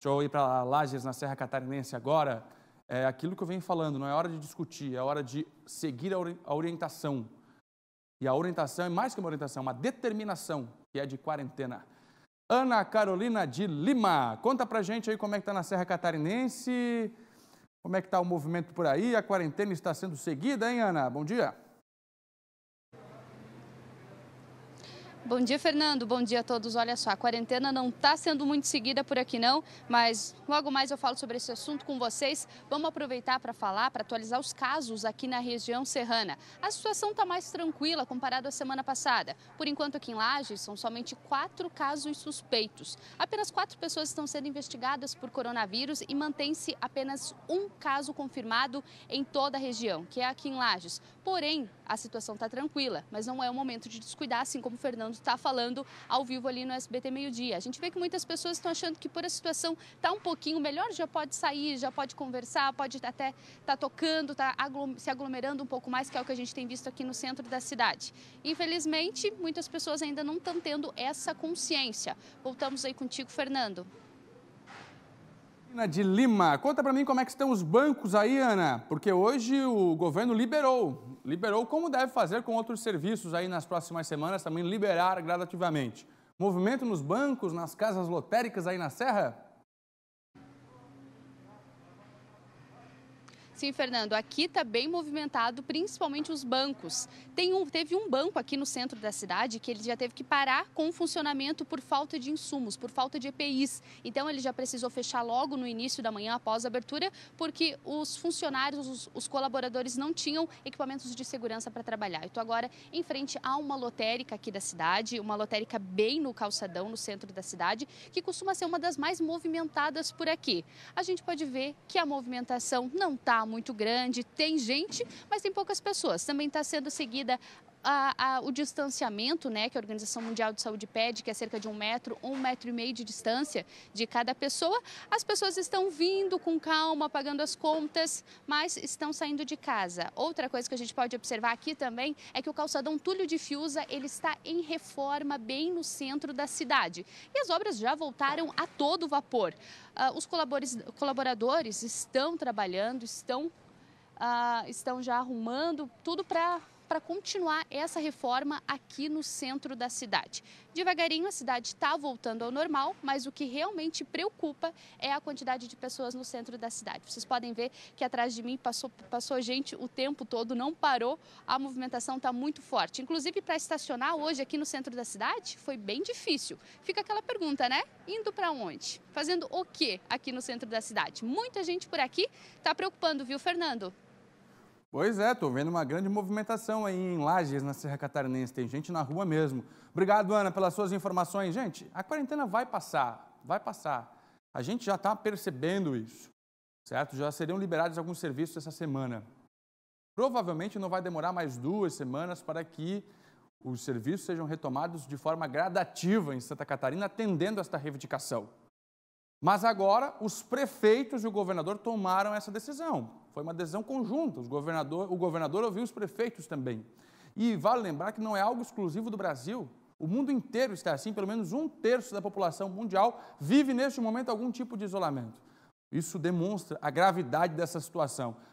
Deixa eu ir para Lages, na Serra Catarinense agora. É aquilo que eu venho falando, não é hora de discutir, é hora de seguir a orientação. E a orientação é mais que uma orientação, é uma determinação, que é de quarentena. Ana Carolina de Lima, conta pra gente aí como é que tá na Serra Catarinense, como é que tá o movimento por aí, a quarentena está sendo seguida, hein, Ana? Bom dia. Bom dia, Fernando. Bom dia a todos. Olha só, a quarentena não está sendo muito seguida por aqui não, mas logo mais eu falo sobre esse assunto com vocês. Vamos aproveitar para falar, para atualizar os casos aqui na região serrana. A situação está mais tranquila comparado à semana passada. Por enquanto, aqui em Lages, são somente quatro casos suspeitos. Apenas quatro pessoas estão sendo investigadas por coronavírus e mantém-se apenas um caso confirmado em toda a região, que é aqui em Lages. Porém, a situação está tranquila, mas não é o momento de descuidar, assim como o Fernando está falando ao vivo ali no SBT Meio Dia. A gente vê que muitas pessoas estão achando que por a situação está um pouquinho melhor, já pode sair, já pode conversar, pode até estar tá tocando, tá aglom se aglomerando um pouco mais, que é o que a gente tem visto aqui no centro da cidade. Infelizmente, muitas pessoas ainda não estão tendo essa consciência. Voltamos aí contigo, Fernando de Lima. Conta para mim como é que estão os bancos aí, Ana, porque hoje o governo liberou, liberou como deve fazer com outros serviços aí nas próximas semanas, também liberar gradativamente. Movimento nos bancos, nas casas lotéricas aí na Serra? Sim, Fernando, aqui está bem movimentado, principalmente os bancos. Tem um, teve um banco aqui no centro da cidade que ele já teve que parar com o funcionamento por falta de insumos, por falta de EPIs. Então ele já precisou fechar logo no início da manhã após a abertura, porque os funcionários, os, os colaboradores não tinham equipamentos de segurança para trabalhar. Então estou agora em frente a uma lotérica aqui da cidade, uma lotérica bem no calçadão, no centro da cidade, que costuma ser uma das mais movimentadas por aqui. A gente pode ver que a movimentação não está muito grande, tem gente, mas tem poucas pessoas. Também está sendo seguida a, a, o distanciamento né, que a Organização Mundial de Saúde pede, que é cerca de um metro, um metro e meio de distância de cada pessoa, as pessoas estão vindo com calma, pagando as contas, mas estão saindo de casa. Outra coisa que a gente pode observar aqui também é que o calçadão Túlio de Fiuza ele está em reforma bem no centro da cidade. E as obras já voltaram a todo vapor. Uh, os colaboradores estão trabalhando, estão, uh, estão já arrumando tudo para para continuar essa reforma aqui no centro da cidade. Devagarinho, a cidade está voltando ao normal, mas o que realmente preocupa é a quantidade de pessoas no centro da cidade. Vocês podem ver que atrás de mim passou, passou gente o tempo todo, não parou, a movimentação está muito forte. Inclusive, para estacionar hoje aqui no centro da cidade foi bem difícil. Fica aquela pergunta, né? Indo para onde? Fazendo o que? aqui no centro da cidade? Muita gente por aqui está preocupando, viu, Fernando? Pois é, estou vendo uma grande movimentação aí em Lages, na Serra Catarinense. Tem gente na rua mesmo. Obrigado, Ana, pelas suas informações. Gente, a quarentena vai passar, vai passar. A gente já está percebendo isso, certo? Já seriam liberados alguns serviços essa semana. Provavelmente não vai demorar mais duas semanas para que os serviços sejam retomados de forma gradativa em Santa Catarina, atendendo esta reivindicação. Mas agora os prefeitos e o governador tomaram essa decisão. Foi uma decisão conjunta. Governador, o governador ouviu os prefeitos também. E vale lembrar que não é algo exclusivo do Brasil. O mundo inteiro está assim, pelo menos um terço da população mundial vive neste momento algum tipo de isolamento. Isso demonstra a gravidade dessa situação.